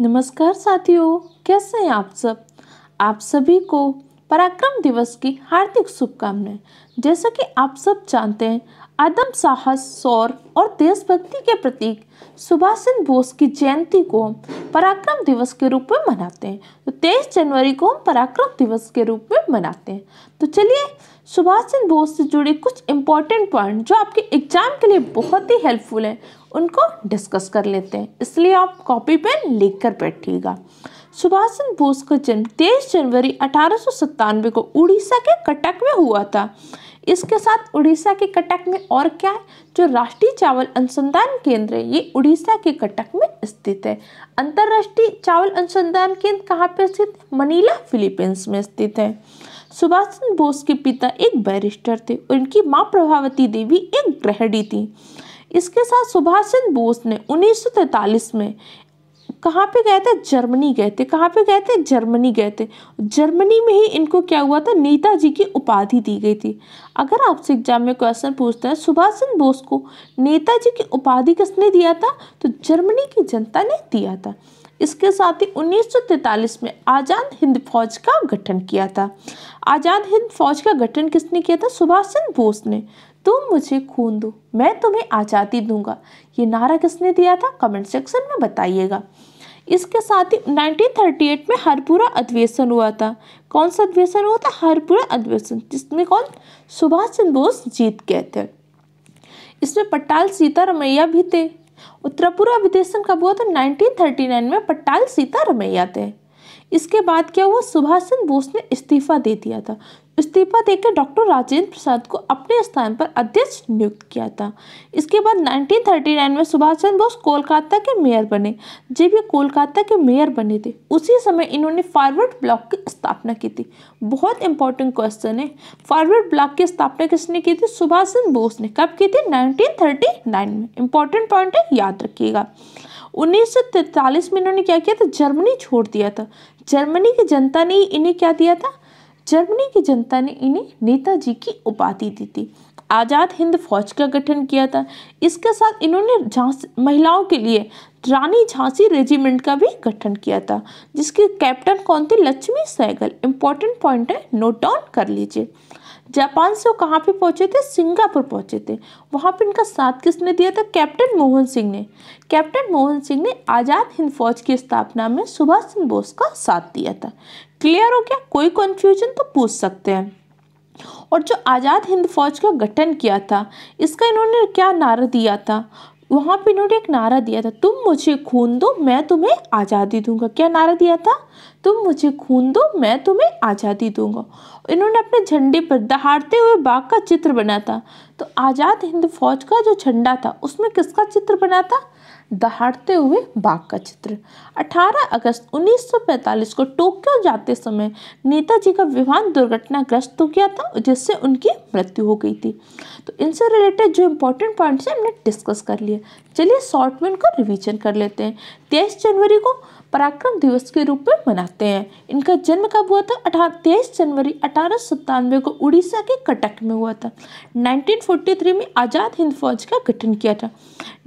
नमस्कार साथियों कैसे हैं आप सब आप सभी को पराक्रम दिवस की हार्दिक शुभकामनाएं जैसा कि आप सब जानते हैं आदम साहस शौर और देशभक्ति के प्रतीक सुभाष चंद्र बोस की जयंती को हम पराक्रम दिवस के रूप में मनाते हैं तो तेईस जनवरी को हम पराक्रम दिवस के रूप में मनाते हैं तो चलिए सुभाष चंद्र बोस से जुड़े कुछ इंपॉर्टेंट पॉइंट जो आपके एग्जाम के लिए बहुत ही हेल्पफुल हैं उनको डिस्कस कर लेते हैं इसलिए आप कॉपी पेन लिख कर बैठिएगा सुभाष चंद्र बोस का जन्म तेईस जनवरी अठारह को उड़ीसा के कटक में हुआ था इसके साथ उड़ीसा के कटक में और क्या है जो राष्ट्रीय चावल अनुसंधान केंद्र है ये उड़ीसा के कटक में स्थित है अंतर्राष्ट्रीय चावल अनुसंधान केंद्र कहाँ पर स्थित मनीला फिलीपींस में स्थित है सुभाष चंद्र बोस के पिता एक बैरिस्टर थे और इनकी माँ प्रभावती देवी एक गृहिणी थी इसके साथ सुभाष चंद्र बोस ने उन्नीस में कहाँ पे गए थे जर्मनी गए थे कहाँ पे गए थे जर्मनी गए थे जर्मनी में ही इनको क्या हुआ था नेताजी की उपाधि दी गई थी अगर आपसे एग्जाम में क्वेश्चन पूछता है सुभाष चंद्र बोस को नेताजी की उपाधि किसने दिया था तो जर्मनी की जनता ने दिया था इसके साथ ही उन्नीस में आज़ाद हिंद फौज का गठन किया था आज़ाद हिंद फौज का गठन किसने किया था सुभाष चंद्र बोस ने तुम मुझे खून दो मैं तुम्हें आज़ादी दूंगा ये नारा किसने दिया था कमेंट सेक्शन में बताइएगा इसके साथ ही 1938 में हरपुरा अधिवेशन हुआ था कौन सा अधिवेशन हुआ था हरपुरा अधिवेशन जिसमें कौन सुभाष चंद्र बोस जीत गए थे इसमें पटाल सीतारमैया भी थे त्रिपुरा विदेशन कब हुआ था 1939 में पट्टाल सीता रमैया थे इसके बाद क्या हुआ सुभाष चंद्र बोस ने इस्तीफा दे दिया था इस्तीफा देकर डॉक्टर राजेंद्र प्रसाद को अपने स्थान पर अध्यक्ष नियुक्त किया था इसके बाद 1939 में सुभाष चंद्र बोस कोलकाता के मेयर बने जब ये कोलकाता के मेयर बने थे उसी समय इन्होंने फॉरवर्ड ब्लॉक की स्थापना की थी बहुत इंपॉर्टेंट क्वेश्चन है फॉरवर्ड ब्लॉक की स्थापना किसने की थी सुभाष चंद्र बोस ने कब की थी नाइनटीन में इंपॉर्टेंट पॉइंट है याद रखिएगा उन्नीस में इन्होंने क्या किया था जर्मनी छोड़ दिया था जर्मनी की जनता ने इन्हें क्या दिया था जर्मनी की जनता ने इन्हें नेताजी की उपाधि दी थी आज़ाद हिंद फौज का गठन किया था इसके साथ इन्होंने झांसी महिलाओं के लिए रानी झांसी रेजिमेंट का भी गठन किया था जिसके कैप्टन कौन थे लक्ष्मी सहगल इंपॉर्टेंट पॉइंट है नोट डाउन कर लीजिए जापान से वो कहाँ पे पहुँचे थे सिंगापुर पहुँचे थे वहाँ पे इनका साथ किसने दिया था कैप्टन मोहन सिंह ने कैप्टन मोहन सिंह ने आज़ाद हिंद फौज की स्थापना में सुभाष चंद्र बोस का साथ दिया था क्लियर हो गया कोई कन्फ्यूजन तो पूछ सकते हैं और जो आज़ाद हिंद फौज का गठन किया था इसका इन्होंने क्या नारा दिया था वहाँ पे इन्होंने एक नारा दिया था तुम मुझे खून दो मैं तुम्हें आज़ादी दूंगा क्या नारा दिया था तुम मुझे खून दो मैं तुम्हें आज़ादी दूंगा इन्होंने अपने झंडे पर दहाड़ते हुए बाघ का चित्र बना था तो आज़ाद हिंद फौज का जो झंडा था उसमें किसका चित्र बना था दहाड़ते हुए बाघ का चित्र 18 अगस्त 1945 को टोक्यो जाते समय नेताजी का विमान दुर्घटनाग्रस्त हो गया था जिससे उनकी मृत्यु हो गई थी तो इनसे रिलेटेड जो इम्पोर्टेंट पॉइंट्स हैं हमने डिस्कस कर लिए चलिए शॉर्ट में उनका रिविजन कर लेते हैं तेईस जनवरी को पराक्रम दिवस के रूप में मनाते हैं इनका जन्म कब हुआ था अठारह तेईस जनवरी अठारह सत्तानवे को उड़ीसा के कटक में हुआ था 1943 में आज़ाद हिंद फौज का गठन किया था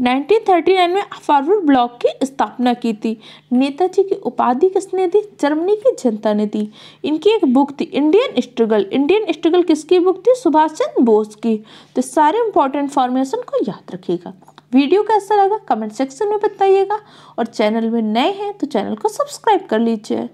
1939 में फॉरवर्ड ब्लॉक की स्थापना की थी नेताजी की उपाधि किसने दी जर्मनी की जनता ने दी इनकी एक बुक थी इंडियन स्ट्रगल इंडियन स्ट्रगल किसकी बुक थी सुभाष चंद्र बोस की तो सारे इंपॉर्टेंट फॉर्मेशन को याद रखेगा वीडियो कैसा लगा कमेंट सेक्शन में बताइएगा और चैनल में नए हैं तो चैनल को सब्सक्राइब कर लीजिए